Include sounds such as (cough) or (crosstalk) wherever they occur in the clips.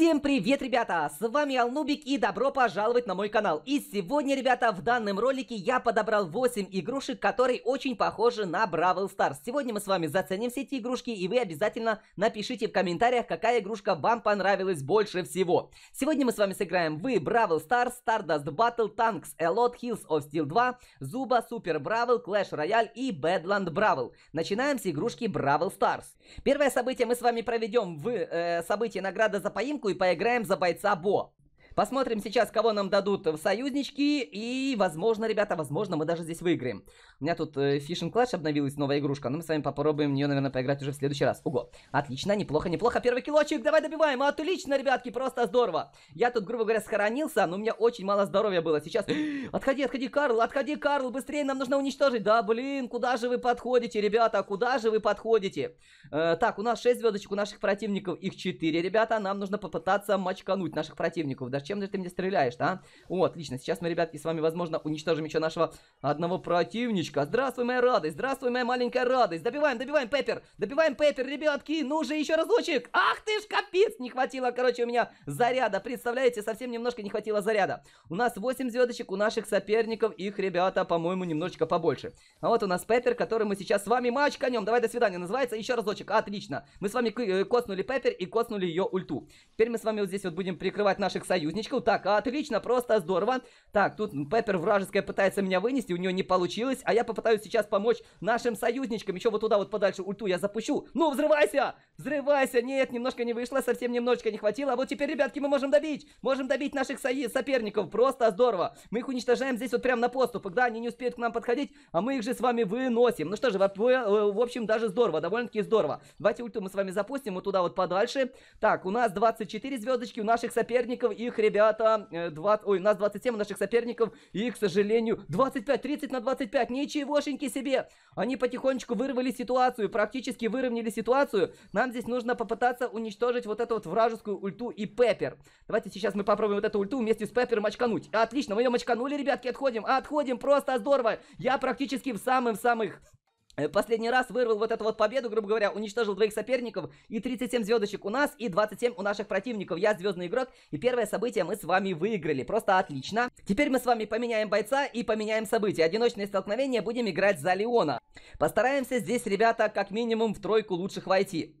Всем привет, ребята! С вами Алнубик и добро пожаловать на мой канал. И сегодня, ребята, в данном ролике я подобрал 8 игрушек, которые очень похожи на Бравл Старс. Сегодня мы с вами заценим все эти игрушки, и вы обязательно напишите в комментариях, какая игрушка вам понравилась больше всего. Сегодня мы с вами сыграем вы Бравл Старс, Stardust Battle, Tanks, A Lot, Hills of Steel 2, Зуба, Супер Бравл, Clash Royale и Badland Бравл. Начинаем с игрушки Бравл Старс. Первое событие мы с вами проведем в э, событии награда за поимку, и поиграем за бойца Бо. Посмотрим сейчас, кого нам дадут в союзнички. И, возможно, ребята, возможно, мы даже здесь выиграем. У меня тут э, Fishing Clash обновилась, новая игрушка. Но мы с вами попробуем ее, наверное, поиграть уже в следующий раз. Ого. Отлично, неплохо, неплохо. Первый килочек, давай добиваем. Отлично, ребятки, просто здорово. Я тут, грубо говоря, схоронился, но у меня очень мало здоровья было. Сейчас... (gasps) Отходи, отходи, Карл, отходи, Карл, быстрее, нам нужно уничтожить. Да, блин, куда же вы подходите, ребята, куда же вы подходите? Э, так, у нас 6 звездочек, у наших противников их 4, ребята. Нам нужно попытаться мочкануть наших противников. Даже зачем же ты мне стреляешь а? О, отлично, сейчас мы, ребятки, с вами, возможно, уничтожим еще нашего одного противничка. Здравствуй, моя радость, здравствуй, моя маленькая радость. Добиваем, добиваем, Пеппер, добиваем, Пеппер, ребятки, ну же, еще разочек. Ах ты ж, капец, не хватило, короче, у меня заряда, представляете, совсем немножко не хватило заряда. У нас 8 звездочек, у наших соперников их, ребята, по-моему, немножечко побольше. А вот у нас Пеппер, который мы сейчас с вами мачканем, давай, до свидания, называется, еще разочек, отлично. Мы с вами э, коснули Пеппер и коснули ее ульту. Теперь мы с вами вот здесь вот будем прикрывать наших союзников союзничков. Так, отлично, просто здорово. Так, тут Пеппер вражеская пытается меня вынести, у нее не получилось. А я попытаюсь сейчас помочь нашим союзничкам. Еще вот туда вот подальше ульту я запущу. Ну, взрывайся! Взрывайся! Нет, немножко не вышло, совсем немножечко не хватило. А вот теперь, ребятки, мы можем добить. Можем добить наших союз соперников. Просто здорово. Мы их уничтожаем здесь вот прям на поступах. Да, они не успеют к нам подходить, а мы их же с вами выносим. Ну что же, в, в общем, даже здорово. Довольно-таки здорово. Давайте ульту мы с вами запустим вот туда вот подальше. Так, у нас 24 звездочки, у наших соперников их ребята. 20, э, ой, нас 27 наших соперников. И, к сожалению, 25, 30 на 25. Ничегошеньки себе. Они потихонечку вырвали ситуацию. Практически выровняли ситуацию. Нам здесь нужно попытаться уничтожить вот эту вот вражескую ульту и Пеппер. Давайте сейчас мы попробуем вот эту ульту вместе с Пеппером очкануть. Отлично, мы ее очканули, ребятки, отходим. Отходим, просто здорово. Я практически в самых-самых Э, последний раз вырвал вот эту вот победу, грубо говоря, уничтожил двоих соперников, и 37 звездочек у нас, и 27 у наших противников. Я звездный игрок, и первое событие мы с вами выиграли. Просто отлично. Теперь мы с вами поменяем бойца и поменяем событие. Одиночное столкновение будем играть за Леона. Постараемся здесь, ребята, как минимум в тройку лучших войти.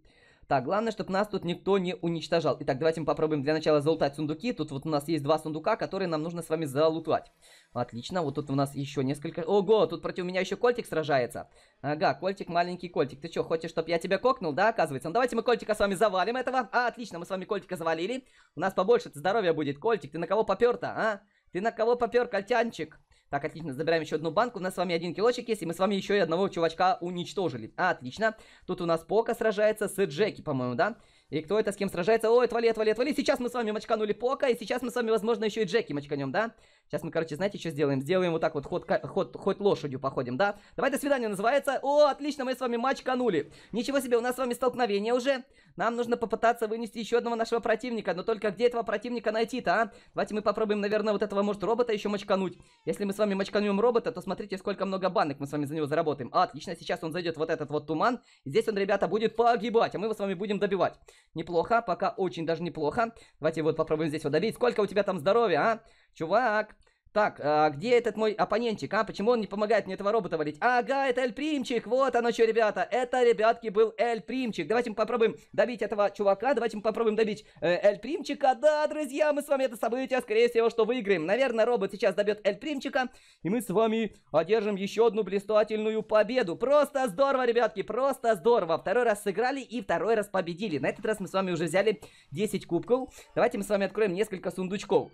Так, главное, чтобы нас тут никто не уничтожал. Итак, давайте мы попробуем для начала залутать сундуки. Тут вот у нас есть два сундука, которые нам нужно с вами залутать. Отлично, вот тут у нас еще несколько... Ого, тут против меня еще Кольтик сражается. Ага, Кольтик, маленький Кольтик. Ты что, хочешь, чтобы я тебя кокнул, да, оказывается? Ну, давайте мы Кольтика с вами завалим этого. А, отлично, мы с вами Кольтика завалили. У нас побольше здоровья будет. Кольтик, ты на кого попер-то, а? Ты на кого попер, Кольтянчик? Так, отлично, забираем еще одну банку. У нас с вами один килочек есть, и мы с вами еще и одного чувачка уничтожили. А, отлично. Тут у нас Пока сражается с Джеки, по-моему, да? И кто это с кем сражается? Ой, отвали, отвали, отвали. Сейчас мы с вами мочканули Пока, и сейчас мы с вами, возможно, еще и Джеки мочканем, да? Сейчас мы, короче, знаете, что сделаем? Сделаем вот так вот, ход, ход, ход лошадью походим, да? Давай, до свидания называется. О, отлично, мы с вами матч канули. Ничего себе, у нас с вами столкновение уже. Нам нужно попытаться вынести еще одного нашего противника. Но только где этого противника найти-то, а? Давайте мы попробуем, наверное, вот этого, может, робота еще мочкануть. Если мы с вами мочканем робота, то смотрите, сколько много банок мы с вами за него заработаем. А, отлично, сейчас он зайдет вот этот вот туман. И здесь он, ребята, будет погибать, а мы его с вами будем добивать. Неплохо, пока очень даже неплохо. Давайте вот попробуем здесь вот добить. Сколько у тебя там здоровья, а? Чувак, так, а где этот мой оппонентик, а? Почему он не помогает мне этого робота валить? Ага, это Эль Примчик, вот оно что, ребята. Это, ребятки, был Эль Примчик. Давайте мы попробуем добить этого чувака, давайте мы попробуем добить э, Эль Примчика. Да, друзья, мы с вами это событие, скорее всего, что выиграем. Наверное, робот сейчас добьет Эль Примчика, и мы с вами одержим еще одну блистательную победу. Просто здорово, ребятки, просто здорово. Второй раз сыграли и второй раз победили. На этот раз мы с вами уже взяли 10 кубков. Давайте мы с вами откроем несколько сундучков.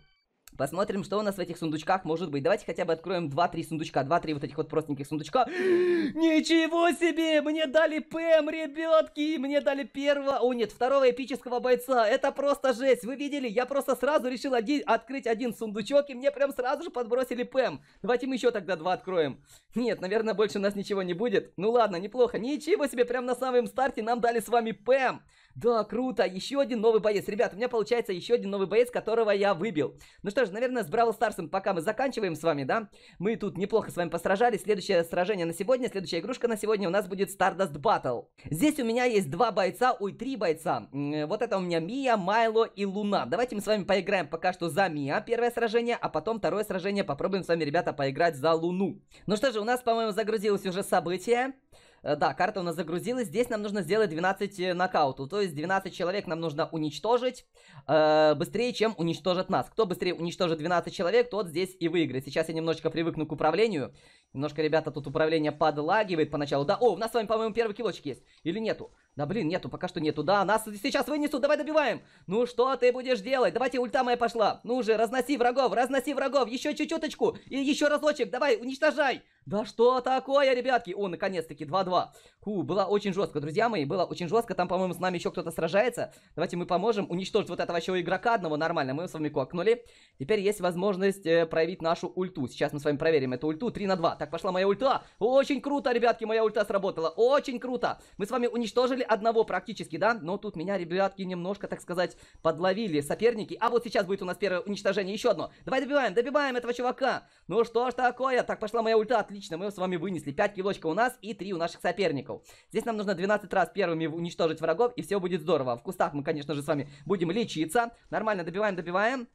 Посмотрим, что у нас в этих сундучках может быть. Давайте хотя бы откроем 2-3 сундучка. 2-3 вот этих вот простеньких сундучка. (gasps) Ничего себе! Мне дали ПМ, ребятки! Мне дали первого... О, нет, второго эпического бойца. Это просто жесть. Вы видели? Я просто сразу решил один... открыть один сундучок, и мне прям сразу же подбросили ПМ. Давайте мы еще тогда два откроем. Нет, наверное, больше у нас ничего не будет. Ну ладно, неплохо. Ничего себе, прям на самом старте нам дали с вами ПМ. Да, круто, еще один новый боец. Ребят, у меня получается еще один новый боец, которого я выбил. Ну что ж, наверное, с Бравл Старсом пока мы заканчиваем с вами, да? Мы тут неплохо с вами посражались. Следующее сражение на сегодня, следующая игрушка на сегодня у нас будет Stardust Battle. Здесь у меня есть два бойца, ой, три бойца. Э, вот это у меня Мия, Майло и Луна. Давайте мы с вами поиграем пока что за Мия, первое сражение, а потом второе сражение попробуем с вами, ребята, поиграть за Луну. Ну что же, у нас, по-моему, загрузилось уже событие. Э, да, карта у нас загрузилась. Здесь нам нужно сделать 12 э, нокаутов, То есть 12 человек нам нужно уничтожить э, быстрее, чем уничтожат нас. Кто быстрее уничтожит 12 человек, тот здесь и выиграет. Сейчас я немножечко привыкну к управлению. Немножко, ребята, тут управление подлагивает поначалу. Да, о, у нас с вами, по-моему, первый килочек есть. Или нету? Да блин, нету, пока что нету. Да, нас сейчас вынесут, давай добиваем. Ну что ты будешь делать? Давайте ульта моя пошла. Ну же, разноси врагов, разноси врагов. Еще чуть-чуточку. И еще разочек, давай, уничтожай. Да что такое, ребятки? О, наконец-таки, 2-2. Ху, было очень жестко, друзья мои, было очень жестко. Там, по-моему, с нами еще кто-то сражается. Давайте мы поможем уничтожить вот этого еще игрока одного нормально. Мы с вами кокнули. Теперь есть возможность э, проявить нашу ульту. Сейчас мы с вами проверим эту ульту. 3 на 2. Так, пошла моя ульта. Очень круто, ребятки, моя ульта сработала. Очень круто. Мы с вами уничтожили одного практически, да? Но тут меня, ребятки, немножко, так сказать, подловили соперники. А вот сейчас будет у нас первое уничтожение, еще одно. Давай добиваем, добиваем этого чувака. Ну что ж такое? Так, пошла моя ульта, отлично, мы ее с вами вынесли. 5 килочка у нас и 3 у наших соперников. Здесь нам нужно 12 раз первыми уничтожить врагов, и все будет здорово. В кустах мы, конечно же, с вами будем лечиться. Нормально, добиваем, добиваем.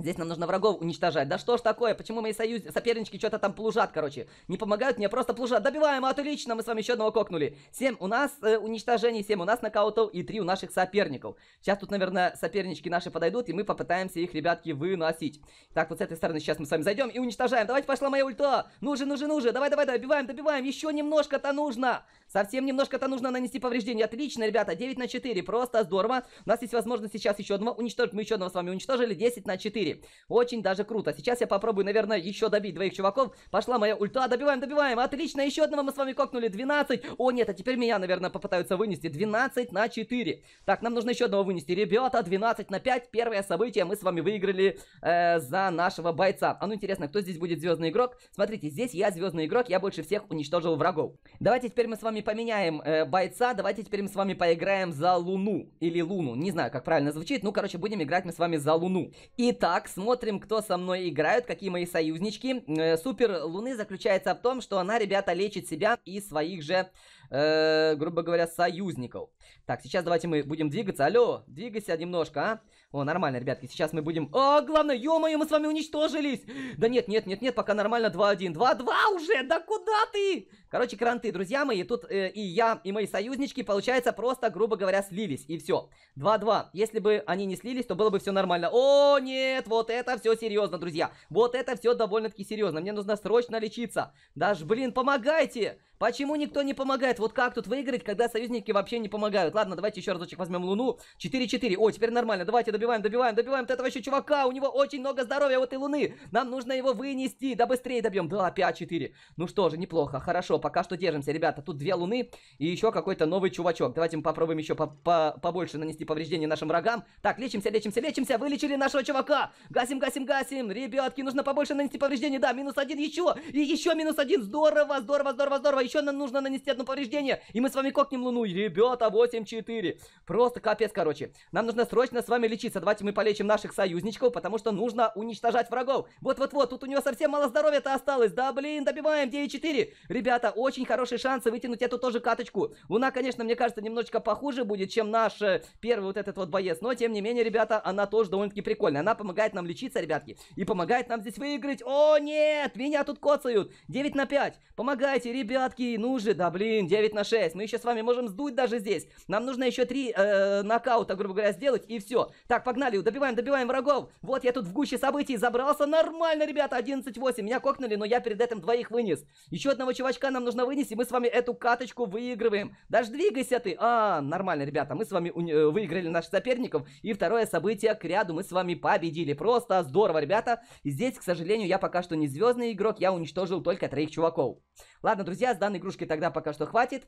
Здесь нам нужно врагов уничтожать. Да что ж такое? Почему мои союз... сопернички что-то там плужат, короче? Не помогают мне, просто плужат. Добиваем, отлично, мы с вами еще одного кокнули. Семь у нас э, уничтожений, семь у нас нокаутов и три у наших соперников. Сейчас тут, наверное, сопернички наши подойдут, и мы попытаемся их, ребятки, выносить. Так, вот с этой стороны сейчас мы с вами зайдем и уничтожаем. Давайте, пошла моя ульта. Ну же, ну же, ну же. Давай, давай, добиваем, добиваем. Еще немножко-то нужно. Совсем немножко-то нужно нанести повреждение. Отлично, ребята, 9 на 4. Просто здорово. У нас есть возможность сейчас еще одного уничтожить. Мы еще одного с вами уничтожили. 10 на 4. 4. Очень даже круто. Сейчас я попробую, наверное, еще добить двоих чуваков. Пошла моя ульта. Добиваем, добиваем. Отлично, еще одного мы с вами кокнули. 12. О, нет, а теперь меня, наверное, попытаются вынести. 12 на 4. Так, нам нужно еще одного вынести. Ребята, 12 на 5. Первое событие мы с вами выиграли э, за нашего бойца. А ну интересно, кто здесь будет звездный игрок? Смотрите, здесь я звездный игрок, я больше всех уничтожил врагов. Давайте теперь мы с вами поменяем э, бойца. Давайте теперь мы с вами поиграем за Луну. Или Луну. Не знаю, как правильно звучит. Ну, короче, будем играть мы с вами за Луну. Итак, так, смотрим, кто со мной играют, какие мои союзнички. Э, супер Луны заключается в том, что она, ребята, лечит себя и своих же, э, грубо говоря, союзников. Так, сейчас давайте мы будем двигаться. Алло, двигайся немножко, а. О, нормально, ребятки, сейчас мы будем... О, главное, ё-моё, мы с вами уничтожились! Да нет, нет, нет, нет, пока нормально, 2-1, 2-2 уже, да куда ты? Короче, кранты, друзья мои, тут э, и я, и мои союзнички, получается, просто, грубо говоря, слились, и все. 2-2, если бы они не слились, то было бы все нормально. О, нет, вот это все серьезно, друзья, вот это все довольно-таки серьезно, мне нужно срочно лечиться. Даже, блин, помогайте! Почему никто не помогает? Вот как тут выиграть, когда союзники вообще не помогают? Ладно, давайте еще разочек возьмем Луну. 4-4, о, теперь нормально, давайте добиваем, добиваем, добиваем этого еще чувака. У него очень много здоровья у этой луны. Нам нужно его вынести. Да быстрее добьем. Да, 5-4. Ну что же, неплохо. Хорошо, пока что держимся, ребята. Тут две луны и еще какой-то новый чувачок. Давайте мы попробуем еще по -по побольше нанести повреждения нашим врагам. Так, лечимся, лечимся, лечимся. Вылечили нашего чувака. Гасим, гасим, гасим. Ребятки, нужно побольше нанести повреждения. Да, минус один еще. И еще минус один. Здорово, здорово, здорово, здорово. Еще нам нужно нанести одно повреждение. И мы с вами кокнем луну. Ребята, 8-4. Просто капец, короче. Нам нужно срочно с вами лечить случится. Давайте мы полечим наших союзничков, потому что нужно уничтожать врагов. Вот-вот-вот, тут у него совсем мало здоровья-то осталось. Да, блин, добиваем 9-4. Ребята, очень хорошие шансы вытянуть эту тоже каточку. Луна, конечно, мне кажется, немножечко похуже будет, чем наш э, первый вот этот вот боец. Но, тем не менее, ребята, она тоже довольно-таки прикольная. Она помогает нам лечиться, ребятки. И помогает нам здесь выиграть. О, нет! Меня тут коцают. 9 на 5. Помогайте, ребятки. Ну же, да, блин, 9 на 6. Мы еще с вами можем сдуть даже здесь. Нам нужно еще 3 э, нокаута, грубо говоря, сделать, и все. Так, так, погнали, добиваем, добиваем врагов. Вот я тут в гуще событий забрался. Нормально, ребята, 11-8. Меня кокнули, но я перед этим двоих вынес. Еще одного чувачка нам нужно вынести, мы с вами эту каточку выигрываем. Даже двигайся ты. А, нормально, ребята, мы с вами э, выиграли наших соперников. И второе событие к ряду мы с вами победили. Просто здорово, ребята. Здесь, к сожалению, я пока что не звездный игрок, я уничтожил только троих чуваков. Ладно, друзья, с данной игрушки тогда пока что хватит.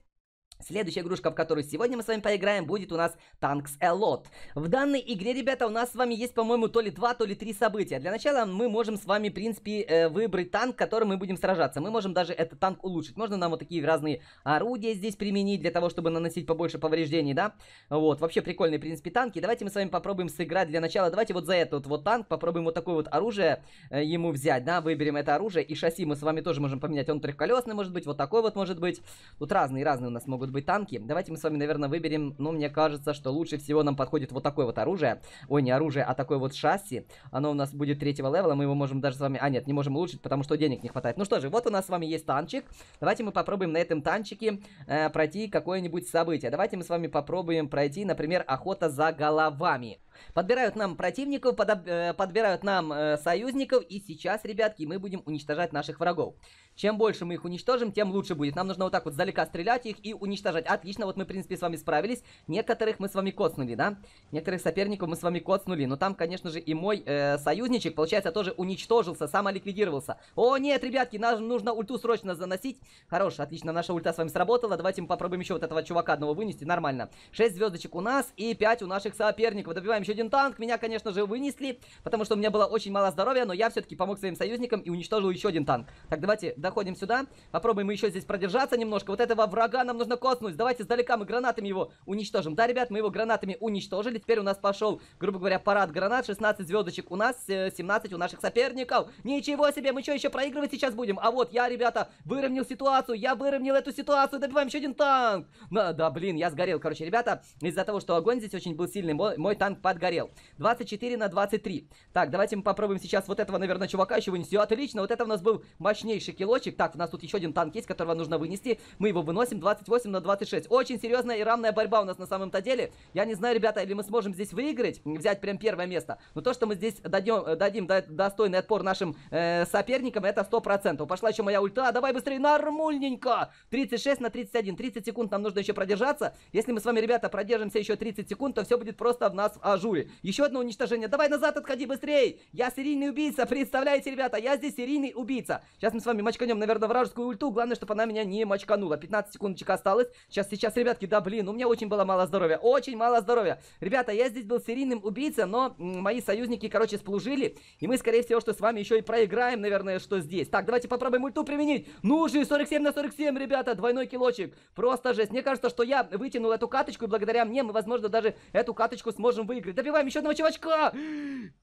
Следующая игрушка, в которую сегодня мы с вами поиграем, будет у нас Tanks A Lot. В данной игре, ребята, у нас с вами есть, по-моему, то ли два, то ли три события. Для начала мы можем с вами, в принципе, э, выбрать танк, которым мы будем сражаться. Мы можем даже этот танк улучшить. Можно нам вот такие разные орудия здесь применить, для того, чтобы наносить побольше повреждений, да? Вот, вообще прикольные, в принципе, танки. Давайте мы с вами попробуем сыграть для начала. Давайте вот за этот вот танк попробуем вот такое вот оружие э, ему взять, да? Выберем это оружие, и шасси мы с вами тоже можем поменять. Он трехколесный, может быть, вот такой вот может быть. Тут разные-разные у нас могут может быть танки. Давайте мы с вами, наверное, выберем, ну, мне кажется, что лучше всего нам подходит вот такое вот оружие. Ой, не оружие, а такое вот шасси. Оно у нас будет третьего левела, мы его можем даже с вами... А, нет, не можем улучшить, потому что денег не хватает. Ну что же, вот у нас с вами есть танчик. Давайте мы попробуем на этом танчике э, пройти какое-нибудь событие. Давайте мы с вами попробуем пройти, например, охота за головами. Подбирают нам противников, подоб... Э, подбирают нам э, союзников, и сейчас, ребятки, мы будем уничтожать наших врагов. Чем больше мы их уничтожим, тем лучше будет. Нам нужно вот так вот сдалека стрелять их и уничтожать. Отлично, вот мы, в принципе, с вами справились. Некоторых мы с вами коснули, да? Некоторых соперников мы с вами коснули. Но там, конечно же, и мой э, союзничек, получается, тоже уничтожился, самоликвидировался. О, нет, ребятки, нам нужно ульту срочно заносить. Хорош, отлично, наша ульта с вами сработала. Давайте мы попробуем еще вот этого чувака одного вынести. Нормально. 6 звездочек у нас и 5 у наших соперников. Добиваем еще еще один танк. Меня, конечно же, вынесли, потому что у меня было очень мало здоровья, но я все-таки помог своим союзникам и уничтожил еще один танк. Так, давайте доходим сюда. Попробуем еще здесь продержаться немножко. Вот этого врага нам нужно коснуть. Давайте сдалека мы гранатами его уничтожим. Да, ребят, мы его гранатами уничтожили. Теперь у нас пошел, грубо говоря, парад гранат. 16 звездочек у нас, 17 э, у наших соперников. Ничего себе, мы что, еще проигрывать сейчас будем? А вот я, ребята, выровнял ситуацию. Я выровнял эту ситуацию. Добиваем еще один танк. Да, да блин, я сгорел. Короче, ребята, из-за того, что огонь здесь очень был сильный, мой, мой танк подгорел отгорел. 24 на 23. Так, давайте мы попробуем сейчас вот этого, наверное, чувака еще вынести. Отлично, вот это у нас был мощнейший килочек. Так, у нас тут еще один танк есть, которого нужно вынести. Мы его выносим 28 на 26. Очень серьезная и равная борьба у нас на самом-то деле. Я не знаю, ребята, или мы сможем здесь выиграть, взять прям первое место. Но то, что мы здесь дадем, э, дадим достойный отпор нашим э, соперникам, это 100%. Пошла еще моя ульта. А давай быстрее, нормульненько. 36 на 31. 30 секунд нам нужно еще продержаться. Если мы с вами, ребята, продержимся еще 30 секунд, то все будет просто в нас аж уничтожули. Еще одно уничтожение. Давай назад отходи быстрей. Я серийный убийца. Представляете, ребята, я здесь серийный убийца. Сейчас мы с вами мочканем, наверное, вражескую ульту. Главное, чтобы она меня не мочканула. 15 секундочек осталось. Сейчас, сейчас, ребятки, да блин, у меня очень было мало здоровья. Очень мало здоровья. Ребята, я здесь был серийным убийца, но мои союзники, короче, сплужили. И мы, скорее всего, что с вами еще и проиграем, наверное, что здесь. Так, давайте попробуем ульту применить. Ну же, 47 на 47, ребята, двойной килочек. Просто жесть. Мне кажется, что я вытянул эту каточку, и благодаря мне мы, возможно, даже эту каточку сможем выиграть. Добиваем еще одного чувачка!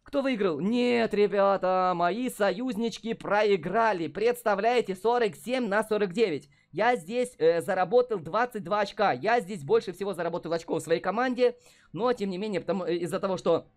Кто выиграл? Нет, ребята, мои союзнички проиграли. Представляете, 47 на 49. Я здесь э, заработал 22 очка. Я здесь больше всего заработал очков в своей команде. Но, тем не менее, э, из-за того, что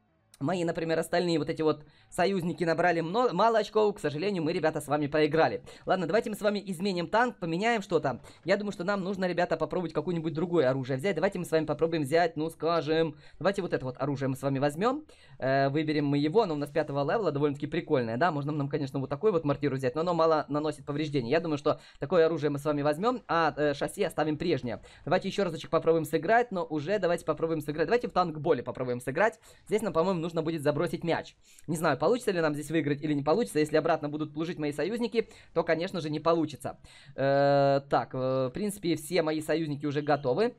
Мои, например, остальные вот эти вот союзники набрали много, мало очков. К сожалению, мы, ребята, с вами проиграли. Ладно, давайте мы с вами изменим танк, поменяем что-то. Я думаю, что нам нужно, ребята, попробовать какое-нибудь другое оружие взять. Давайте мы с вами попробуем взять, ну, скажем... Давайте вот это вот оружие мы с вами возьмем. Э, выберем мы его, оно у нас пятого левела, довольно-таки прикольное, да? Можно нам, конечно, вот такую вот мортиру взять, но оно мало наносит повреждений. Я думаю, что такое оружие мы с вами возьмем, а э, шасси оставим прежнее. Давайте еще разочек попробуем сыграть, но уже давайте попробуем сыграть. Давайте в танк боли попробуем сыграть. Здесь нам, по-моему, нужно нужно будет забросить мяч. Не знаю, получится ли нам здесь выиграть или не получится. Если обратно будут служить мои союзники, то, конечно же, не получится. Э -э так, э в принципе, все мои союзники уже готовы.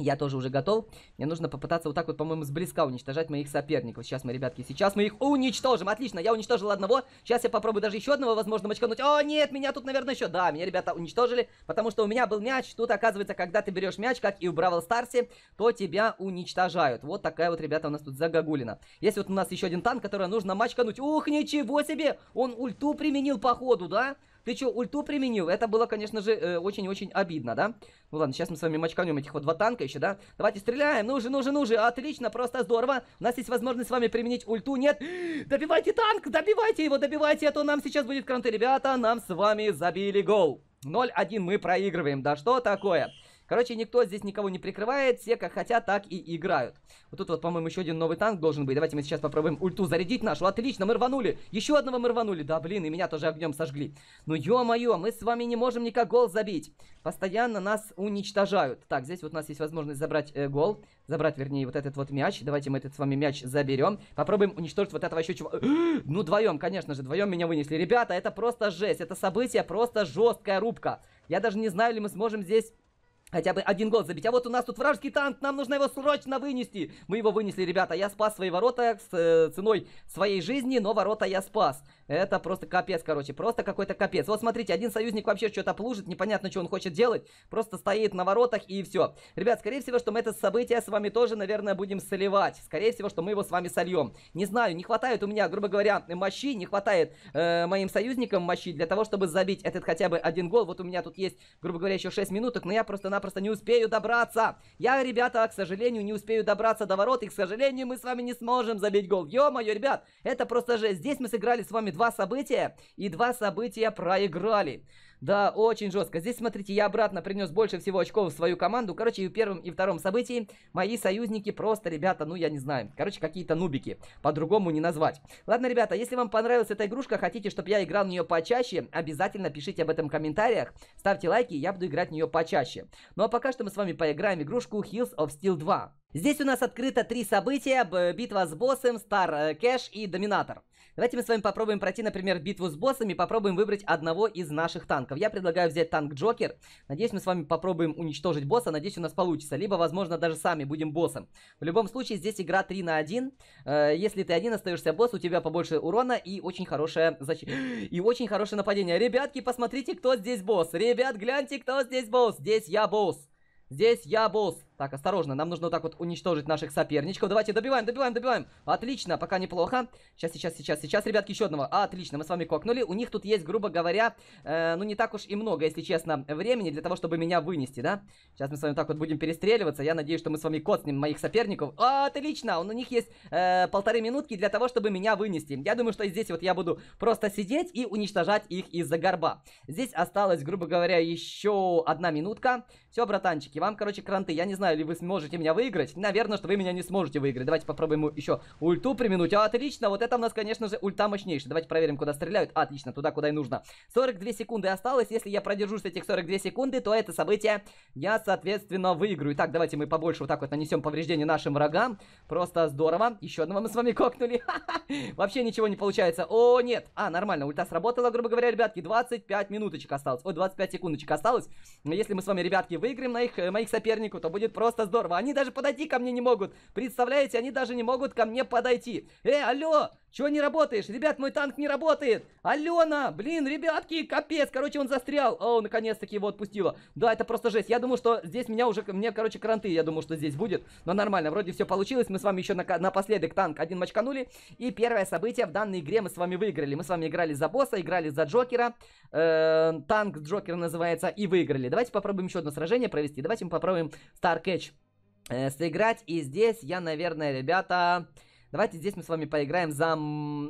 Я тоже уже готов. Мне нужно попытаться вот так вот, по-моему, сблизка уничтожать моих соперников. Сейчас мы, ребятки, сейчас мы их уничтожим. Отлично, я уничтожил одного. Сейчас я попробую даже еще одного, возможно, мочкануть. О, нет, меня тут, наверное, еще. Да, меня, ребята, уничтожили, потому что у меня был мяч. Тут, оказывается, когда ты берешь мяч, как и в Бравл Старсе, то тебя уничтожают. Вот такая вот, ребята, у нас тут загогулина. Есть вот у нас еще один танк, который нужно мочкануть. Ух, ничего себе! Он ульту применил, походу, да? Ты чё, ульту применил? Это было, конечно же, э, очень-очень обидно, да? Ну ладно, сейчас мы с вами мочканем этих вот два танка еще, да? Давайте стреляем. Ну же, ну же, ну же. Отлично, просто здорово. У нас есть возможность с вами применить ульту. Нет, (gasps) добивайте танк, добивайте его, добивайте, а то нам сейчас будет кранты. Ребята, нам с вами забили гол. 0-1 мы проигрываем. Да что такое? Короче, никто здесь никого не прикрывает, все как хотят, так и играют. Вот тут вот, по-моему, еще один новый танк должен быть. Давайте мы сейчас попробуем ульту зарядить нашу. Отлично, мы рванули. Еще одного мы рванули. Да, блин, и меня тоже огнем сожгли. Ну, ё-моё, мы с вами не можем никак гол забить. Постоянно нас уничтожают. Так, здесь вот у нас есть возможность забрать э, гол. Забрать, вернее, вот этот вот мяч. Давайте мы этот с вами мяч заберем. Попробуем уничтожить вот этого еще чего. (gasps) ну, вдвоем, конечно же, вдвоем меня вынесли. Ребята, это просто жесть. Это событие просто жесткая рубка. Я даже не знаю, ли мы сможем здесь Хотя бы один гол забить. А вот у нас тут вражеский танк, нам нужно его срочно вынести. Мы его вынесли, ребята. Я спас свои ворота с э, ценой своей жизни, но ворота я спас. Это просто капец, короче. Просто какой-то капец. Вот смотрите, один союзник вообще что-то плужит. Непонятно, что он хочет делать. Просто стоит на воротах и все. Ребят, скорее всего, что мы это событие с вами тоже, наверное, будем сливать. Скорее всего, что мы его с вами сольем. Не знаю, не хватает у меня, грубо говоря, мощи. Не хватает э, моим союзникам мощи для того, чтобы забить этот хотя бы один гол. Вот у меня тут есть, грубо говоря, еще 6 минуток. Но я просто на просто-напросто не успею добраться. Я, ребята, к сожалению, не успею добраться до ворот, и, к сожалению, мы с вами не сможем забить гол. Ё-моё, ребят, это просто же. Здесь мы сыграли с вами два события, и два события проиграли. Да, очень жестко. Здесь, смотрите, я обратно принес больше всего очков в свою команду. Короче, и в первом, и в втором событии мои союзники просто, ребята, ну я не знаю. Короче, какие-то нубики. По-другому не назвать. Ладно, ребята, если вам понравилась эта игрушка, хотите, чтобы я играл в нее почаще, обязательно пишите об этом в комментариях. Ставьте лайки, я буду играть в нее почаще. Ну а пока что мы с вами поиграем в игрушку Hills of Steel 2. Здесь у нас открыто три события. Битва с боссом, Стар э, Кэш и Доминатор. Давайте мы с вами попробуем пройти, например, битву с боссом и Попробуем выбрать одного из наших танков. Я предлагаю взять танк Джокер. Надеюсь, мы с вами попробуем уничтожить босса. Надеюсь, у нас получится. Либо, возможно, даже сами будем боссом. В любом случае, здесь игра 3 на 1. Э, если ты один остаешься босс, у тебя побольше урона и очень хорошее (gasps) И очень хорошее нападение. Ребятки, посмотрите, кто здесь босс. Ребят, гляньте, кто здесь босс. Здесь я босс. Здесь я босс. Так, осторожно, нам нужно вот так вот уничтожить наших соперничков. Давайте добиваем, добиваем, добиваем. Отлично, пока неплохо. Сейчас, сейчас, сейчас, сейчас, ребятки, еще одного. Отлично, мы с вами кокнули. У них тут есть, грубо говоря, э, ну не так уж и много, если честно, времени для того, чтобы меня вынести, да? Сейчас мы с вами так вот будем перестреливаться. Я надеюсь, что мы с вами коцнем моих соперников. Отлично, у них есть э, полторы минутки для того, чтобы меня вынести. Я думаю, что здесь вот я буду просто сидеть и уничтожать их из-за горба. Здесь осталось, грубо говоря, еще одна минутка. Все, братанчики, вам, короче, кранты. Я не знаю, знаю, ли вы сможете меня выиграть. Наверное, что вы меня не сможете выиграть. Давайте попробуем еще ульту применуть. А, отлично, вот это у нас, конечно же, ульта мощнейшая. Давайте проверим, куда стреляют. отлично, туда, куда и нужно. 42 секунды осталось. Если я продержусь этих 42 секунды, то это событие я, соответственно, выиграю. Так, давайте мы побольше вот так вот нанесем повреждения нашим врагам. Просто здорово. Еще одного мы с вами кокнули. (laughs) Вообще ничего не получается. О, нет. А, нормально, ульта сработала, грубо говоря, ребятки. 25 минуточек осталось. Ой, 25 секундочек осталось. Если мы с вами, ребятки, выиграем на их, э, моих соперников, то будет просто здорово. Они даже подойти ко мне не могут. Представляете, они даже не могут ко мне подойти. Э, алло, чего не работаешь? Ребят, мой танк не работает. Алена, блин, ребятки, капец. Короче, он застрял. О, наконец-таки его отпустило. Да, это просто жесть. Я думал, что здесь меня уже, мне, короче, кранты, я думал, что здесь будет. Но нормально, вроде все получилось. Мы с вами еще на, напоследок танк один мочканули. И первое событие в данной игре мы с вами выиграли. Мы с вами играли за босса, играли за Джокера. Э, танк Джокер называется. И выиграли. Давайте попробуем еще одно сражение провести. Давайте мы попробуем Старк скетч э, сыграть. И здесь я, наверное, ребята, Давайте здесь мы с вами поиграем за...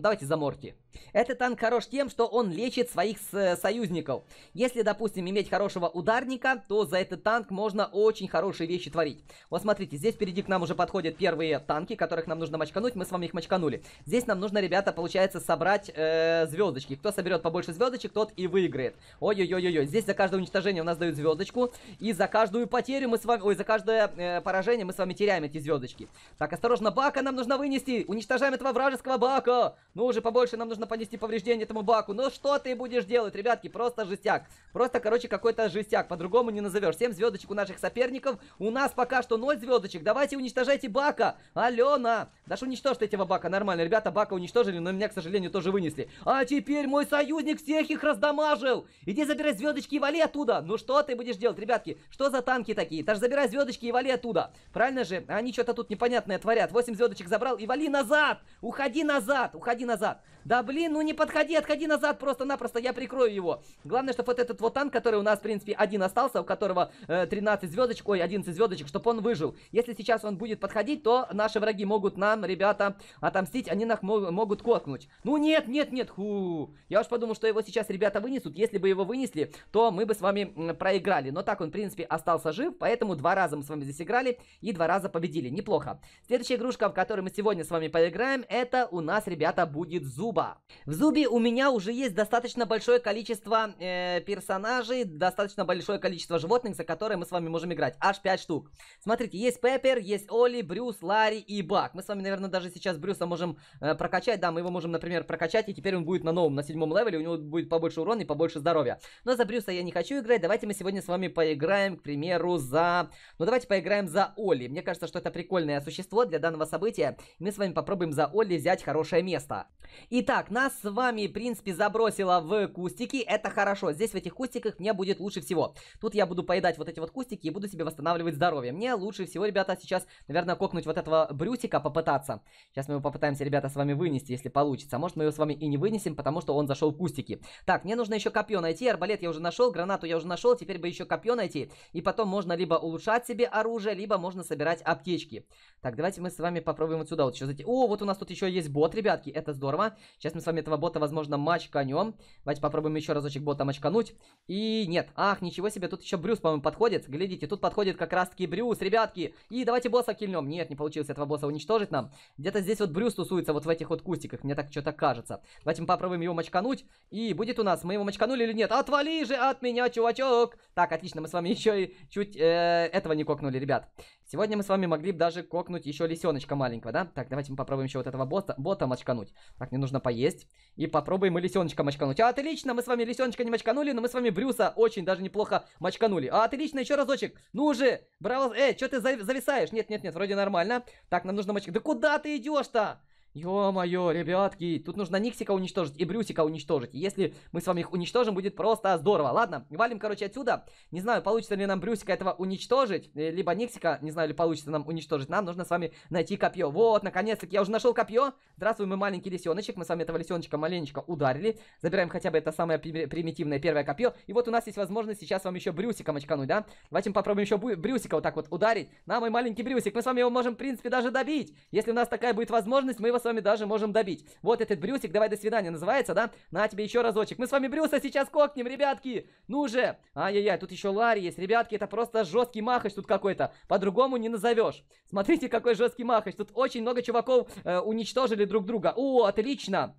Давайте за Морти. Этот танк хорош тем, что он лечит своих э, союзников. Если, допустим, иметь хорошего ударника, то за этот танк можно очень хорошие вещи творить. Вот смотрите, здесь впереди к нам уже подходят первые танки, которых нам нужно мочкануть. Мы с вами их мочканули. Здесь нам нужно, ребята, получается, собрать э, звездочки. Кто соберет побольше звездочек, тот и выиграет. Ой-ой-ой-ой. Здесь за каждое уничтожение у нас дают звездочку. И за каждую потерю мы с вами... Ой, за каждое э, поражение мы с вами теряем эти звездочки. Так, осторожно, бака нам нужно вынести Кости! Уничтожаем этого вражеского бака! Ну уже побольше нам нужно понести повреждение этому баку. Ну что ты будешь делать, ребятки? Просто жестяк. Просто, короче, какой-то жестяк. По-другому не назовешь. 7 звездочек у наших соперников. У нас пока что 0 звездочек. Давайте уничтожайте бака! Алена! Даже уничтожьте этого бака. Нормально, ребята, бака уничтожили, но меня, к сожалению, тоже вынесли. А теперь мой союзник всех их раздамажил! Иди забирай звездочки и вали оттуда! Ну что ты будешь делать, ребятки? Что за танки такие? Даже забирай звездочки и вали оттуда! Правильно же? Они что-то тут непонятное творят. 8 звездочек забрал и вали Вали назад! Уходи назад! Уходи назад! Да блин, ну не подходи, отходи назад просто-напросто, я прикрою его. Главное, чтобы вот этот вот танк, который у нас, в принципе, один остался, у которого э, 13 звездочек, ой, 11 звездочек, чтобы он выжил. Если сейчас он будет подходить, то наши враги могут нам, ребята, отомстить, они нас могут коткнуть. Ну нет, нет, нет, ху. Я уж подумал, что его сейчас ребята вынесут. Если бы его вынесли, то мы бы с вами проиграли. Но так он, в принципе, остался жив, поэтому два раза мы с вами здесь играли и два раза победили. Неплохо. Следующая игрушка, в которой мы сегодня с вами поиграем, это у нас, ребята, будет зуб. Зуба. В Зубе у меня уже есть достаточно большое количество э, персонажей, достаточно большое количество животных, за которые мы с вами можем играть. Аж 5 штук. Смотрите, есть Пеппер, есть Оли, Брюс, Ларри и Бак. Мы с вами, наверное, даже сейчас Брюса можем э, прокачать. Да, мы его можем, например, прокачать, и теперь он будет на новом, на седьмом левеле, у него будет побольше урона и побольше здоровья. Но за Брюса я не хочу играть. Давайте мы сегодня с вами поиграем, к примеру, за... Ну, давайте поиграем за Оли. Мне кажется, что это прикольное существо для данного события. мы с вами попробуем за Оли взять хорошее место. И Итак, нас с вами, в принципе, забросило в кустики. Это хорошо. Здесь, в этих кустиках, мне будет лучше всего. Тут я буду поедать вот эти вот кустики и буду себе восстанавливать здоровье. Мне лучше всего, ребята, сейчас, наверное, кокнуть вот этого брютика, попытаться. Сейчас мы его попытаемся, ребята, с вами вынести, если получится. Может, мы его с вами и не вынесем, потому что он зашел в кустики. Так, мне нужно еще копье найти. Арбалет я уже нашел, гранату я уже нашел. Теперь бы еще копье найти. И потом можно либо улучшать себе оружие, либо можно собирать аптечки. Так, давайте мы с вами попробуем вот сюда вот еще зайти. О, вот у нас тут еще есть бот, ребятки. Это здорово. Сейчас мы с вами этого бота, возможно, мачканем. Давайте попробуем еще разочек бота мачкануть. И нет. Ах, ничего себе, тут еще Брюс, по-моему, подходит. Глядите, тут подходит как раз-таки Брюс, ребятки. И давайте босса кильнем. Нет, не получилось этого босса уничтожить нам. Где-то здесь вот Брюс тусуется, вот в этих вот кустиках, мне так что-то кажется. Давайте мы попробуем его мачкануть. И будет у нас, мы его мачканули или нет? Отвали же от меня, чувачок! Так, отлично, мы с вами еще и чуть э, этого не кокнули, ребят. Сегодня мы с вами могли бы даже кокнуть еще лисеночка маленького, да? Так, давайте мы попробуем еще вот этого бота, бота мочкануть. Так, мне нужно поесть. И попробуем мы лисеночка мочкануть. А, отлично, мы с вами лисеночка не мочканули, но мы с вами Брюса очень даже неплохо мочканули. А, отлично, еще разочек. Ну же, браво. э, что ты зависаешь? Нет, нет, нет, вроде нормально. Так, нам нужно мочкануть. Да куда ты идешь-то? Ё-моё, ребятки, тут нужно Никсика уничтожить и Брюсика уничтожить. Если мы с вами их уничтожим, будет просто здорово. Ладно, валим, короче, отсюда. Не знаю, получится ли нам Брюсика этого уничтожить, э, либо Никсика, не знаю, ли получится нам уничтожить. Нам нужно с вами найти копье. Вот, наконец-таки, я уже нашел копье. Здравствуй, мы маленький лисеночек. Мы с вами этого лисеночка маленечко ударили. Забираем хотя бы это самое примитивное первое копье. И вот у нас есть возможность сейчас вам еще Брюсиком очкануть, да? Давайте мы попробуем еще Брюсика вот так вот ударить. На, мой маленький Брюсик, мы с вами его можем, в принципе, даже добить. Если у нас такая будет возможность, мы его его с вами даже можем добить. Вот этот Брюсик, давай до свидания, называется, да? На тебе еще разочек. Мы с вами Брюса сейчас кокнем, ребятки. Ну же. Ай-яй-яй, тут еще Ларри есть. Ребятки, это просто жесткий махач тут какой-то. По-другому не назовешь. Смотрите, какой жесткий махач. Тут очень много чуваков э, уничтожили друг друга. О, отлично.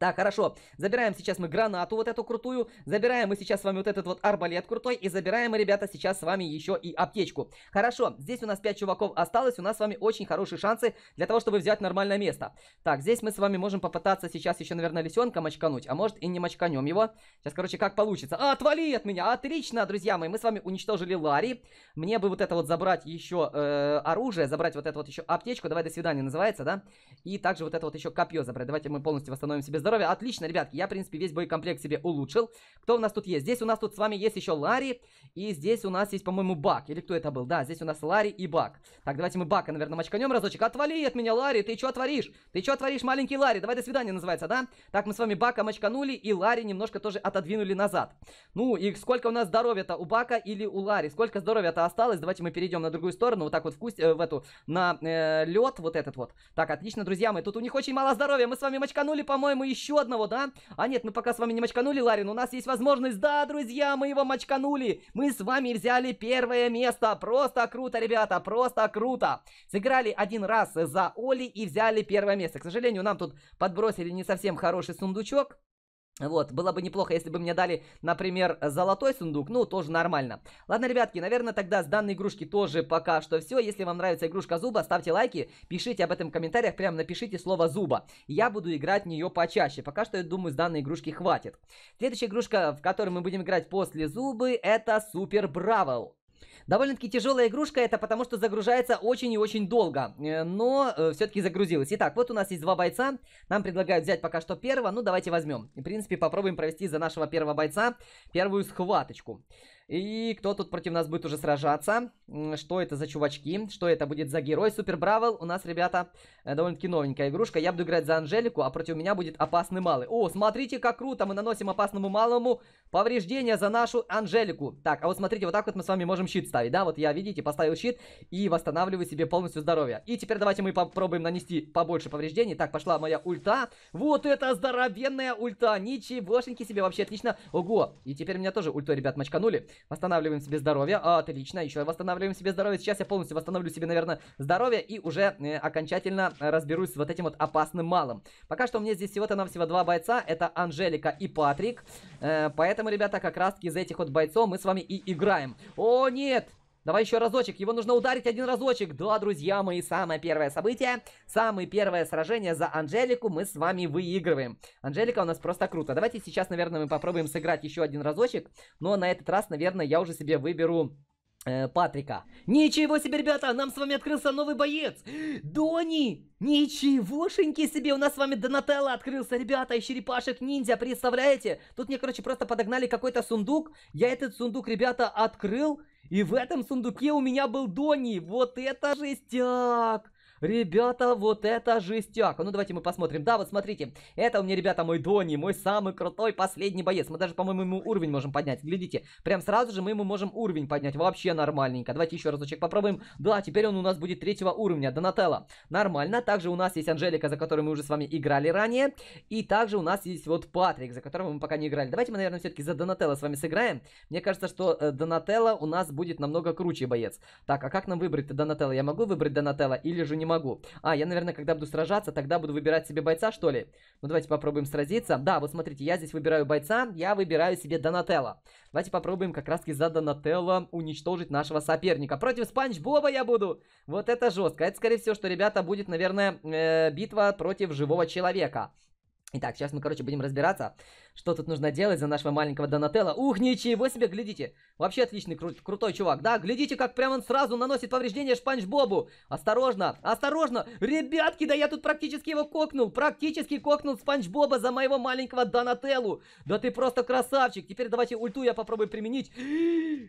Так, хорошо. Забираем сейчас мы гранату вот эту крутую. Забираем мы сейчас с вами вот этот вот арбалет крутой. И забираем мы, ребята, сейчас с вами еще и аптечку. Хорошо. Здесь у нас 5 чуваков осталось. У нас с вами очень хорошие шансы для того, чтобы взять нормальное место. Так, здесь мы с вами можем попытаться сейчас еще, наверное, лисенка мочкануть. А может и не мочканем его. Сейчас, короче, как получится. А, отвали от меня. Отлично, друзья мои. Мы с вами уничтожили Ларри. Мне бы вот это вот забрать еще э, оружие. Забрать вот это вот еще аптечку. Давай, до свидания называется, да? И также вот это вот еще копье забрать. Давайте мы полностью восстановим себе здоровье здоровья. Отлично, ребятки. Я, в принципе, весь боекомплект себе улучшил. Кто у нас тут есть? Здесь у нас тут с вами есть еще Ларри. И здесь у нас есть, по-моему, Бак. Или кто это был? Да, здесь у нас Ларри и Бак. Так, давайте мы Бака, наверное, мочканем разочек. Отвали от меня, Ларри. Ты что творишь? Ты что творишь, маленький Ларри? Давай до свидания называется, да? Так, мы с вами Бака мочканули. И Ларри немножко тоже отодвинули назад. Ну, и сколько у нас здоровья-то у Бака или у Ларри? Сколько здоровья-то осталось? Давайте мы перейдем на другую сторону. Вот так вот в, кусть, э, в эту, на э, лед вот этот вот. Так, отлично, друзья мы Тут у них очень мало здоровья. Мы с вами мочканули, по-моему, еще еще одного, да? А нет, мы пока с вами не мочканули, Ларин, у нас есть возможность. Да, друзья, мы его мочканули. Мы с вами взяли первое место. Просто круто, ребята, просто круто. Сыграли один раз за Оли и взяли первое место. К сожалению, нам тут подбросили не совсем хороший сундучок. Вот, было бы неплохо, если бы мне дали, например, золотой сундук, ну, тоже нормально. Ладно, ребятки, наверное, тогда с данной игрушки тоже пока что все. Если вам нравится игрушка Зуба, ставьте лайки, пишите об этом в комментариях, прям напишите слово Зуба. Я буду играть в нее почаще, пока что, я думаю, с данной игрушки хватит. Следующая игрушка, в которой мы будем играть после Зубы, это Супер Бравл. Довольно-таки тяжелая игрушка, это потому что загружается очень и очень долго, э, но э, все-таки загрузилась. Итак, вот у нас есть два бойца, нам предлагают взять пока что первого, ну давайте возьмем. В принципе, попробуем провести за нашего первого бойца первую схваточку. И кто тут против нас будет уже сражаться? Что это за чувачки? Что это будет за герой? Супер Бравл у нас, ребята, э, довольно-таки новенькая игрушка. Я буду играть за Анжелику, а против меня будет Опасный Малый. О, смотрите, как круто! Мы наносим Опасному Малому повреждения за нашу Анжелику. Так, а вот смотрите, вот так вот мы с вами можем щит ставить, да? Вот я, видите, поставил щит и восстанавливаю себе полностью здоровье. И теперь давайте мы попробуем нанести побольше повреждений. Так, пошла моя ульта. Вот это здоровенная ульта! Ничегошеньки себе, вообще отлично. Ого! И теперь меня тоже ультой, ребят, мочканули. Восстанавливаем себе здоровье. А, отлично, еще восстанавливаем себе здоровье. Сейчас я полностью восстановлю себе, наверное, здоровье и уже э, окончательно э, разберусь с вот этим вот опасным малым. Пока что у меня здесь всего-то нам всего два бойца. Это Анжелика и Патрик. Э, поэтому, ребята, как раз-таки из этих вот бойцов мы с вами и играем. О, нет! Давай еще разочек, его нужно ударить один разочек. Да, друзья мои, самое первое событие, самое первое сражение за Анжелику мы с вами выигрываем. Анжелика у нас просто круто. Давайте сейчас, наверное, мы попробуем сыграть еще один разочек, но на этот раз, наверное, я уже себе выберу э, Патрика. Ничего себе, ребята, нам с вами открылся новый боец! Дони! Ничегошеньки себе, у нас с вами Донателло открылся, ребята, и черепашек ниндзя, представляете? Тут мне, короче, просто подогнали какой-то сундук, я этот сундук, ребята, открыл, и в этом сундуке у меня был Донни. Вот это жестяк! Ребята, вот это жестяк. Ну, давайте мы посмотрим. Да, вот смотрите. Это у меня, ребята, мой Дони, мой самый крутой последний боец. Мы даже, по-моему, ему уровень можем поднять. Глядите, прям сразу же мы ему можем уровень поднять. Вообще нормальненько. Давайте еще разочек попробуем. Да, теперь он у нас будет третьего уровня. Донателло. Нормально. Также у нас есть Анжелика, за которой мы уже с вами играли ранее. И также у нас есть вот Патрик, за которого мы пока не играли. Давайте мы, наверное, все-таки за Донателло с вами сыграем. Мне кажется, что э, Донателло у нас будет намного круче боец. Так, а как нам выбрать Донателло? Я могу выбрать Донателло или же не могу. А, я, наверное, когда буду сражаться, тогда буду выбирать себе бойца, что ли? Ну, давайте попробуем сразиться. Да, вот смотрите, я здесь выбираю бойца, я выбираю себе Донателло. Давайте попробуем как раз-таки за Донателло уничтожить нашего соперника. Против Спанч Боба я буду! Вот это жестко. Это, скорее всего, что, ребята, будет, наверное, э, битва против живого человека. Итак, сейчас мы, короче, будем разбираться, что тут нужно делать за нашего маленького Донателла. Ух, ничего себе, глядите. Вообще отличный, кру крутой чувак, да? Глядите, как прямо он сразу наносит повреждение Шпанч Бобу. Осторожно, осторожно. Ребятки, да я тут практически его кокнул. Практически кокнул Спанч Боба за моего маленького Донателлу. Да ты просто красавчик. Теперь давайте ульту я попробую применить.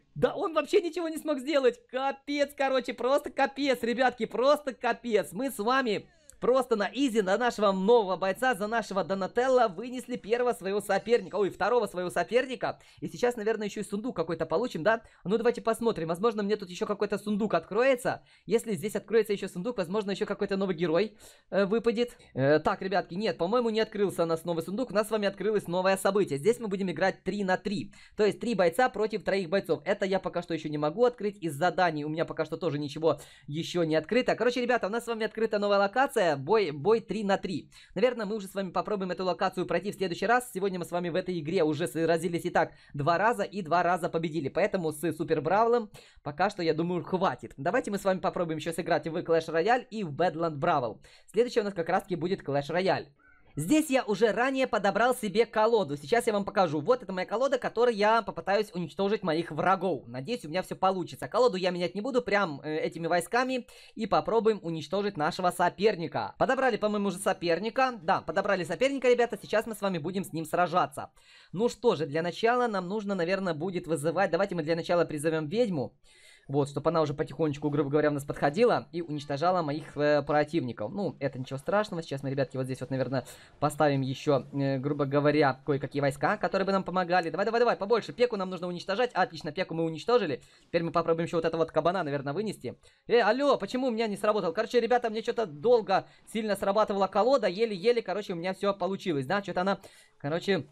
(gasps) Да он вообще ничего не смог сделать. Капец, короче, просто капец, ребятки, просто капец. Мы с вами Просто на изи на нашего нового бойца, за нашего Донателла вынесли первого своего соперника, ой, второго своего соперника. И сейчас, наверное, еще и сундук какой-то получим, да? Ну, давайте посмотрим. Возможно, мне тут еще какой-то сундук откроется. Если здесь откроется еще сундук, возможно, еще какой-то новый герой э, выпадет. Э, так, ребятки, нет, по-моему, не открылся у нас новый сундук. У нас с вами открылось новое событие. Здесь мы будем играть 3 на 3. То есть 3 бойца против троих бойцов. Это я пока что еще не могу открыть. Из заданий у меня пока что тоже ничего еще не открыто. Короче, ребята, у нас с вами открыта новая локация. Э, бой, бой 3 на 3. Наверное, мы уже с вами попробуем эту локацию пройти в следующий раз. Сегодня мы с вами в этой игре уже сразились и так два раза и два раза победили. Поэтому с Супер Бравлом пока что, я думаю, хватит. Давайте мы с вами попробуем еще сыграть в Clash Royale и в Badland Бравл. Следующее у нас как раз таки будет Clash Royale. Здесь я уже ранее подобрал себе колоду. Сейчас я вам покажу. Вот это моя колода, которой я попытаюсь уничтожить моих врагов. Надеюсь, у меня все получится. Колоду я менять не буду, прям э, этими войсками. И попробуем уничтожить нашего соперника. Подобрали, по-моему, уже соперника. Да, подобрали соперника, ребята. Сейчас мы с вами будем с ним сражаться. Ну что же, для начала нам нужно, наверное, будет вызывать... Давайте мы для начала призовем ведьму. Ведьму. Вот, чтобы она уже потихонечку, грубо говоря, у нас подходила и уничтожала моих э, противников. Ну, это ничего страшного. Сейчас мы, ребятки, вот здесь вот, наверное, поставим еще, э, грубо говоря, кое-какие войска, которые бы нам помогали. Давай-давай-давай, побольше. Пеку нам нужно уничтожать. Отлично, пеку мы уничтожили. Теперь мы попробуем еще вот это вот кабана, наверное, вынести. Э, алло, почему у меня не сработал? Короче, ребята, мне что-то долго сильно срабатывала колода. Еле-еле, короче, у меня все получилось, да? Что-то она, короче...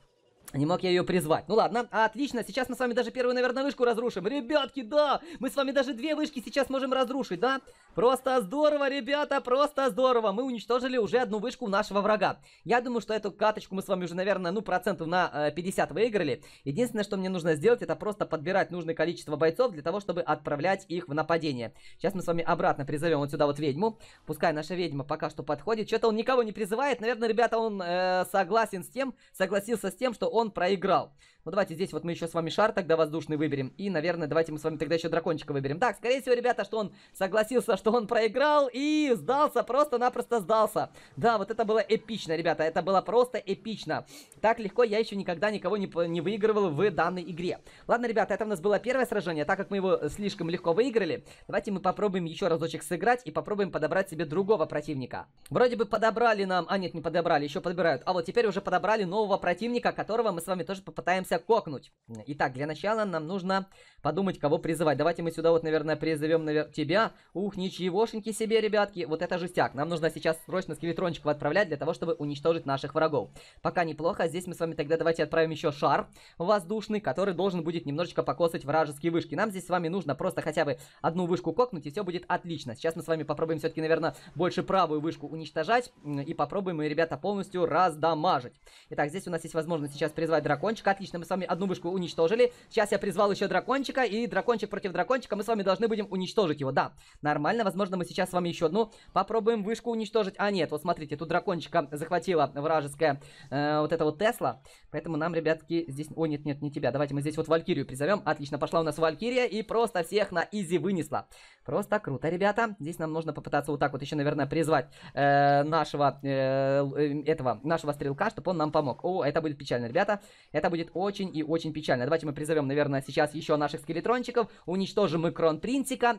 Не мог я ее призвать. Ну ладно, отлично, сейчас мы с вами даже первую, наверное, вышку разрушим. Ребятки, да, мы с вами даже две вышки сейчас можем разрушить, да? Просто здорово, ребята, просто здорово. Мы уничтожили уже одну вышку нашего врага. Я думаю, что эту каточку мы с вами уже, наверное, ну, процентов на э, 50 выиграли. Единственное, что мне нужно сделать, это просто подбирать нужное количество бойцов для того, чтобы отправлять их в нападение. Сейчас мы с вами обратно призовем вот сюда вот ведьму. Пускай наша ведьма пока что подходит. Что-то он никого не призывает. Наверное, ребята, он э, согласен с тем, согласился с тем, что он проиграл. Ну, давайте здесь вот мы еще с вами шар тогда воздушный выберем. И, наверное, давайте мы с вами тогда еще дракончика выберем. Так, скорее всего, ребята, что он согласился, что он проиграл и сдался, просто-напросто сдался. Да, вот это было эпично, ребята, это было просто эпично. Так легко я еще никогда никого не, не выигрывал в данной игре. Ладно, ребята, это у нас было первое сражение, так как мы его слишком легко выиграли. Давайте мы попробуем еще разочек сыграть и попробуем подобрать себе другого противника. Вроде бы подобрали нам... А, нет, не подобрали, еще подбирают. А вот теперь уже подобрали нового противника, которого этого мы с вами тоже попытаемся кокнуть. Итак, для начала нам нужно подумать, кого призывать. Давайте мы сюда вот, наверное, призовем навер... тебя. Ух, ничегошеньки себе, ребятки. Вот это жестяк. Нам нужно сейчас срочно скелетрончиков отправлять для того, чтобы уничтожить наших врагов. Пока неплохо. Здесь мы с вами тогда давайте отправим еще шар воздушный, который должен будет немножечко покосать вражеские вышки. Нам здесь с вами нужно просто хотя бы одну вышку кокнуть, и все будет отлично. Сейчас мы с вами попробуем все-таки, наверное, больше правую вышку уничтожать. И попробуем, ребята, полностью раздамажить. Итак, здесь у нас есть возможность сейчас призвать дракончика. Отлично, мы с вами одну вышку уничтожили. Сейчас я призвал еще дракончика, и дракончик против дракончика. Мы с вами должны будем уничтожить его, да. Нормально, возможно, мы сейчас с вами еще одну попробуем вышку уничтожить. А, нет, вот смотрите, тут дракончика захватила вражеская э, вот эта вот Тесла. Поэтому нам, ребятки, здесь... О, нет, нет, не тебя. Давайте мы здесь вот Валькирию призовем. Отлично, пошла у нас Валькирия, и просто всех на изи вынесла. Просто круто, ребята. Здесь нам нужно попытаться вот так вот еще, наверное, призвать э, нашего, э, э этого, нашего стрелка, чтобы он нам помог. О, это будет печально, ребята ребята. Это будет очень и очень печально. Давайте мы призовем, наверное, сейчас еще наших скелетрончиков, уничтожим и крон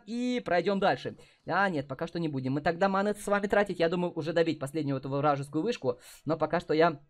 и пройдем дальше. А, нет, пока что не будем. Мы тогда маны с вами тратить, я думаю, уже добить последнюю эту вражескую вышку, но пока что я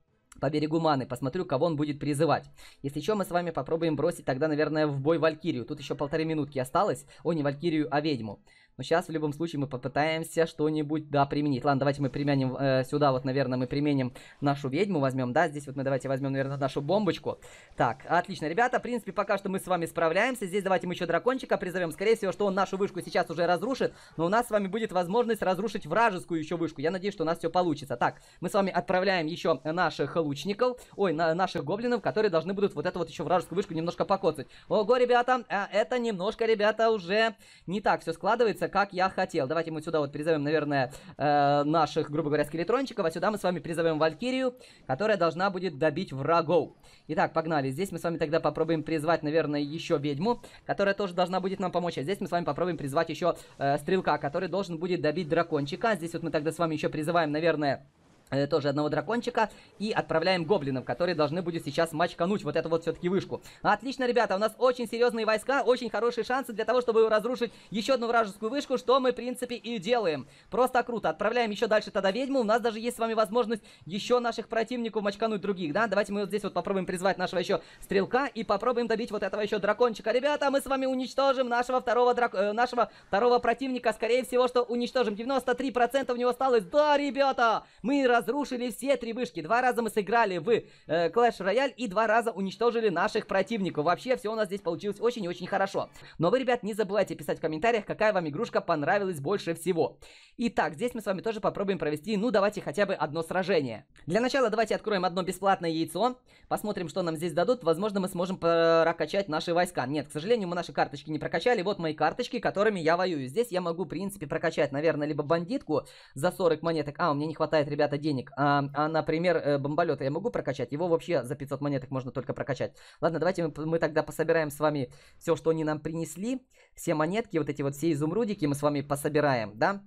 по берегу маны, посмотрю, кого он будет призывать. Если что, мы с вами попробуем бросить тогда, наверное, в бой Валькирию. Тут еще полторы минутки осталось. О, не Валькирию, а ведьму. Но сейчас, в любом случае, мы попытаемся что-нибудь, да, применить. Ладно, давайте мы применим э, сюда, вот, наверное, мы применим нашу ведьму, возьмем, да, здесь вот мы давайте возьмем, наверное, нашу бомбочку. Так, отлично, ребята, в принципе, пока что мы с вами справляемся. Здесь давайте мы еще дракончика призовем. Скорее всего, что он нашу вышку сейчас уже разрушит, но у нас с вами будет возможность разрушить вражескую еще вышку. Я надеюсь, что у нас все получится. Так, мы с вами отправляем еще наших лучников, ой, на наших гоблинов, которые должны будут вот эту вот еще вражескую вышку немножко покоцать. Ого, ребята, э, это немножко, ребята, уже не так все складывается, как я хотел. Давайте мы сюда вот призовем, наверное, э, наших, грубо говоря, скелетрончиков, а сюда мы с вами призовем Валькирию, которая должна будет добить врагов. Итак, погнали. Здесь мы с вами тогда попробуем призвать, наверное, еще ведьму, которая тоже должна будет нам помочь. А здесь мы с вами попробуем призвать еще э, стрелка, который должен будет добить дракончика. Здесь вот мы тогда с вами еще призываем, наверное... Э, тоже одного дракончика, и отправляем гоблинов, которые должны будут сейчас мачкануть вот эту вот все-таки вышку. Отлично, ребята, у нас очень серьезные войска, очень хорошие шансы для того, чтобы разрушить еще одну вражескую вышку, что мы, в принципе, и делаем. Просто круто. Отправляем еще дальше тогда ведьму, у нас даже есть с вами возможность еще наших противников мачкануть других, да? Давайте мы вот здесь вот попробуем призвать нашего еще стрелка и попробуем добить вот этого еще дракончика. Ребята, мы с вами уничтожим нашего второго, драк... э, нашего второго противника, скорее всего, что уничтожим. 93% у него осталось. Да, ребята, мы раз разрушили все три вышки. Два раза мы сыграли в э, Clash Royale и два раза уничтожили наших противников. Вообще, все у нас здесь получилось очень и очень хорошо. Но вы, ребят, не забывайте писать в комментариях, какая вам игрушка понравилась больше всего. Итак, здесь мы с вами тоже попробуем провести, ну, давайте хотя бы одно сражение. Для начала давайте откроем одно бесплатное яйцо. Посмотрим, что нам здесь дадут. Возможно, мы сможем прокачать наши войска. Нет, к сожалению, мы наши карточки не прокачали. Вот мои карточки, которыми я воюю. Здесь я могу, в принципе, прокачать, наверное, либо бандитку за 40 монеток. А, у меня не хватает, ребята, денег денег. А, а например, э, бомболета я могу прокачать? Его вообще за 500 монеток можно только прокачать. Ладно, давайте мы, мы тогда пособираем с вами все, что они нам принесли. Все монетки, вот эти вот все изумрудики мы с вами пособираем, да? Да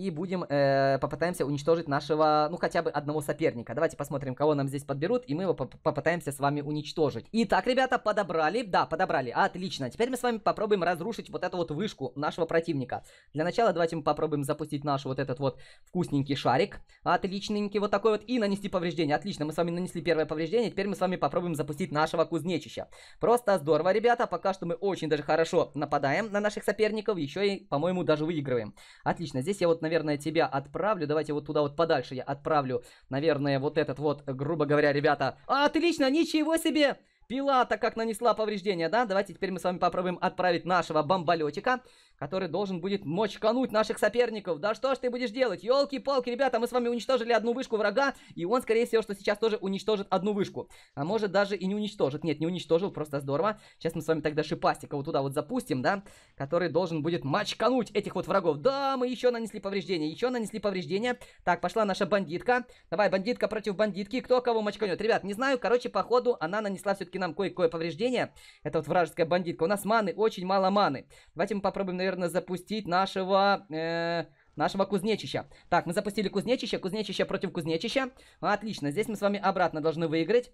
и будем, э, попытаемся уничтожить нашего, ну, хотя бы одного соперника. Давайте посмотрим, кого нам здесь подберут, и мы его попытаемся с вами уничтожить. Итак, ребята, подобрали, да, подобрали, отлично. Теперь мы с вами попробуем разрушить вот эту вот вышку нашего противника. Для начала давайте мы попробуем запустить наш вот этот вот вкусненький шарик, отличненький вот такой вот, и нанести повреждение. Отлично, мы с вами нанесли первое повреждение, теперь мы с вами попробуем запустить нашего кузнечища. Просто здорово, ребята, пока что мы очень даже хорошо нападаем на наших соперников, еще и, по-моему, даже выигрываем. Отлично, здесь я вот, на наверное, тебя отправлю. Давайте вот туда вот подальше я отправлю, наверное, вот этот вот, грубо говоря, ребята. отлично, ничего себе! Пилата как нанесла повреждения, да? Давайте теперь мы с вами попробуем отправить нашего бомболетика, который должен будет мочкануть наших соперников. Да что ж ты будешь делать? Елки-палки, ребята, мы с вами уничтожили одну вышку врага, и он, скорее всего, что сейчас тоже уничтожит одну вышку. А может даже и не уничтожит. Нет, не уничтожил, просто здорово. Сейчас мы с вами тогда Шипастика вот туда вот запустим, да? Который должен будет мочкануть этих вот врагов. Да, мы еще нанесли повреждения, еще нанесли повреждения. Так, пошла наша бандитка. Давай, бандитка против бандитки. Кто кого мочканет? Ребят, не знаю, короче, походу она нанесла все-таки нам кое-кое повреждение. Это вот вражеская бандитка. У нас маны, очень мало маны. Давайте мы попробуем, наверное, запустить нашего... Э нашего кузнечища. Так, мы запустили кузнечище, кузнечище против кузнечища. Отлично, здесь мы с вами обратно должны выиграть.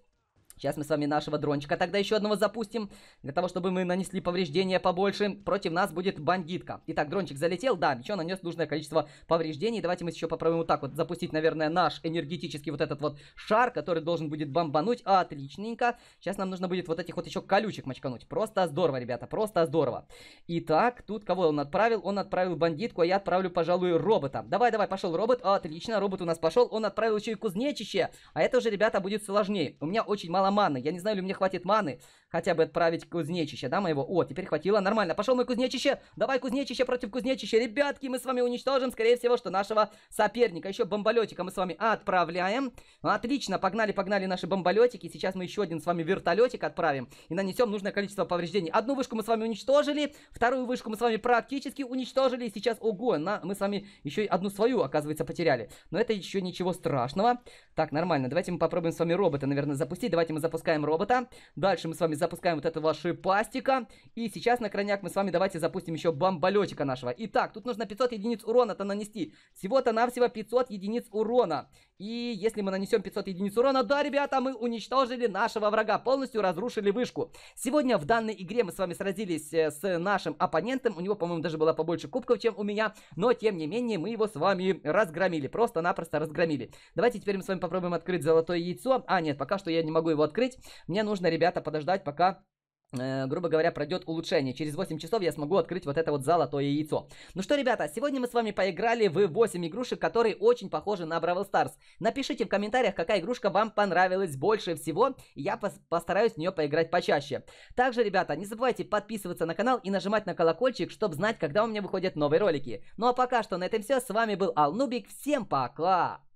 Сейчас мы с вами нашего дрончика тогда еще одного запустим. Для того, чтобы мы нанесли повреждения побольше. Против нас будет бандитка. Итак, дрончик залетел. Да, еще нанес нужное количество повреждений. Давайте мы еще попробуем вот так вот запустить, наверное, наш энергетический вот этот вот шар, который должен будет бомбануть. Отличненько. Сейчас нам нужно будет вот этих вот еще колючек мочкануть. Просто здорово, ребята, просто здорово. Итак, тут кого он отправил? Он отправил бандитку, а я отправлю, пожалуй, робота. Давай, давай, пошел робот. Отлично, робот у нас пошел. Он отправил еще и кузнечище. А это уже, ребята, будет сложнее. У меня очень мало мало маны. Я не знаю, ли мне хватит маны, хотя бы отправить кузнечище, да, моего? О, теперь хватило, нормально. Пошел мой кузнечище. Давай кузнечище против кузнечища. Ребятки, мы с вами уничтожим, скорее всего, что нашего соперника. Еще бомболетика мы с вами отправляем. Отлично, погнали, погнали наши бомболетики. Сейчас мы еще один с вами вертолетик отправим и нанесем нужное количество повреждений. Одну вышку мы с вами уничтожили, вторую вышку мы с вами практически уничтожили. И сейчас, ого, на, мы с вами еще одну свою, оказывается, потеряли. Но это еще ничего страшного. Так, нормально. Давайте мы попробуем с вами робота, наверное, запустить. Давайте мы запускаем робота. Дальше мы с вами запускаем вот это ваше пластика. И сейчас на крайняк мы с вами давайте запустим еще бомболетика нашего. Итак, тут нужно 500 единиц урона-то нанести. Всего-то навсего 500 единиц урона. И если мы нанесем 500 единиц урона, да, ребята, мы уничтожили нашего врага, полностью разрушили вышку. Сегодня в данной игре мы с вами сразились э, с нашим оппонентом. У него, по-моему, даже было побольше кубков, чем у меня. Но, тем не менее, мы его с вами разгромили. Просто-напросто разгромили. Давайте теперь мы с вами попробуем открыть золотое яйцо. А, нет, пока что я не могу его открыть. Мне нужно, ребята, подождать, пока Э, грубо говоря, пройдет улучшение. Через 8 часов я смогу открыть вот это вот золотое яйцо. Ну что, ребята, сегодня мы с вами поиграли в 8 игрушек, которые очень похожи на Бравл Старс. Напишите в комментариях, какая игрушка вам понравилась больше всего, я пос постараюсь в нее поиграть почаще. Также, ребята, не забывайте подписываться на канал и нажимать на колокольчик, чтобы знать, когда у меня выходят новые ролики. Ну а пока что на этом все, с вами был Алнубик, всем пока!